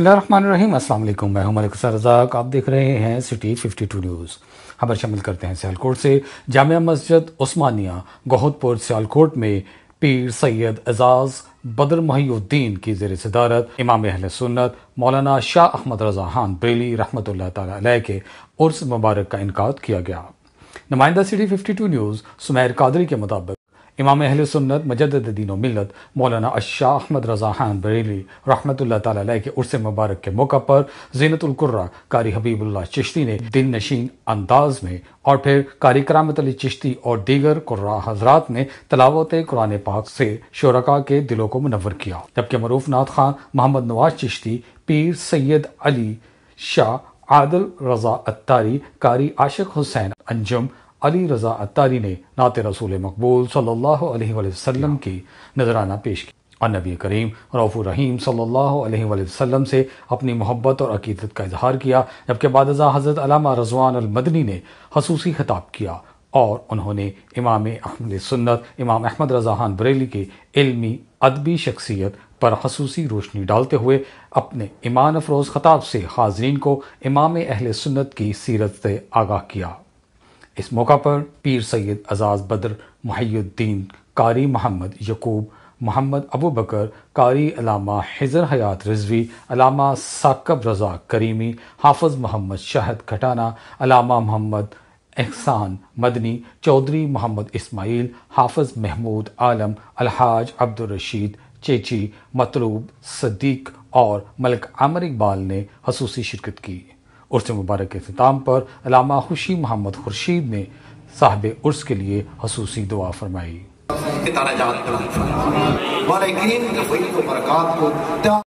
बसमीम असल मैं हूं मलिक सरजाक आप देख रहे हैं सिटी 52 न्यूज़ खबर शामिल करते हैं सियालकोट से जामिया मस्जिद उस्मानिया गोहदपुर सियालकोट में पीर सैयद एजाज़ बदर महिउद्दीन की जेर सदारत इमाम अहल सुन्नत मौलाना शाह अहमद रजा खान बेली रहमत ला के उर्स मुबारक का इनका किया गया नुमाइंदा सिटी 52 न्यूज़ सुमैर कादरी के मुताबिक इमाम अहल सुन्नत मजद मिलत मौलाना अशाह अहमद रजा खान बरेली रहमत ताली के उर्स मुबारक के मौका पर जीनतुल्कुर्रा कारी हबीबुल्ला चिश्ती ने दिन नशीन अंदाज में और फिर कारी करामत अली चिश्ती और दीगर कुर्रा हजरात ने तलावत कुरान पाक से शोरका के दिलों को मुनवर किया जबकि मरूफ नाथ खान मोहम्मद नवाज चिश्ती पीर सैयद अली शाह आदल रजा अत्तारी कारी आशिक हुसैन अंजुम अली रज़ा अत्तारी ने नात रसूल मकबूल सल्लाम की नजराना पेश की और नबी करीम रऊफ़ रहीम सल्लाम से अपनी मोहब्बत और अकीदत का इजहार किया जबकि बादजा हज़रत अलामा रजवान अलमदनी ने खसूसी खिताब किया और उन्होंने इमाम अहमद सुन्नत इमाम अहमद रजा बरेली के इल्मी अदबी शख्सियत पर खसूसी रोशनी डालते हुए अपने ईमान अफरोज़ खताब से हाजरीन को इमाम अहल सुन्नत की सीरत से आगाह किया इस मौका पर पीर सैयद अजाज बद्र मुहैद्दीन कारी मोहम्मद यकूब मोहम्मद अबू बकर कारी अलामा हिजर हयात रिजवी अलामा साकब रजा करीमी हाफज मोहम्मद शहद खटाना अलामा मोहम्मद एहसान मदनी चौधरी मोहम्मद इस्माइल हाफज महमूद आलम अलहाज अब्दुलरशीद चेची मतलूब सदीक और मलिक आमर इकबाल ने खसूसी शिरकत की उर्स मुबारक के खिताम पर अलामा खुशी मोहम्मद खुर्शीद ने साहब उर्स के लिए खसूसी दुआ फरमाई